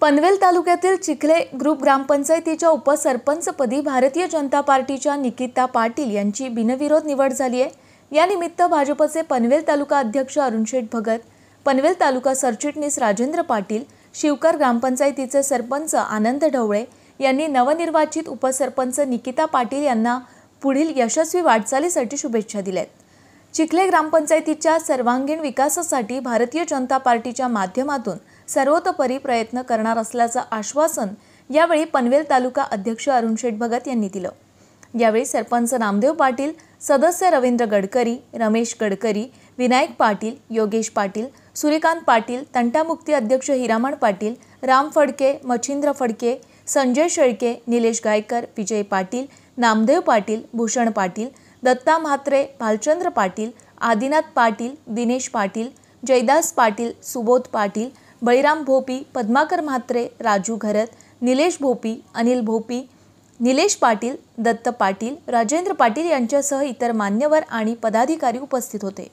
पनवेल तालुक्यातील चिखले ग्रुप ग्रामपंचायतीच्या उपसरपंचपदी भारतीय जनता पार्टीच्या निकिता पाटील यांची बिनविरोध निवड झाली आहे यानिमित्त भाजपचे पनवेल तालुका अध्यक्ष अरुणशेठ भगत पनवेल तालुका सरचिटणीस राजेंद्र पाटील शिवकर ग्रामपंचायतीचे सरपंच आनंद ढवळे यांनी नवनिर्वाचित उपसरपंच निकिता पाटील यांना पुढील यशस्वी वाटचालीसाठी शुभेच्छा दिल्या चिखले ग्रामपंचायतीच्या सर्वांगीण विकासासाठी भारतीय जनता पार्टीच्या माध्यमातून सर्वतोपरी प्रयत्न करणार असल्याचं आश्वासन यावेळी पनवेल तालुका अध्यक्ष अरुण शेठ भगत यांनी दिलं यावेळी सरपंच नामदेव पाटील सदस्य रवींद्र गडकरी रमेश गडकरी विनायक पाटील योगेश पाटील सूर्यकांत पाटील तंटामुक्ती अध्यक्ष हिरामण पाटील राम फडके मच्छिंद्र फडके संजय शेळके निलेश गायकर विजय पाटील नामदेव पाटील भूषण पाटील दत्ता म्हात्रे भालचंद्र पाटील आदिनाथ पाटील दिनेश पाटील जयदास पाटील सुबोध पाटील बळीराम भोपी पद्माकर म्हात्रे राजू घरत निलेश भोपी अनिल भोपी निलेश पाटील दत्त पाटील राजेंद्र पाटील यांच्यासह इतर मान्यवर आणि पदाधिकारी उपस्थित होते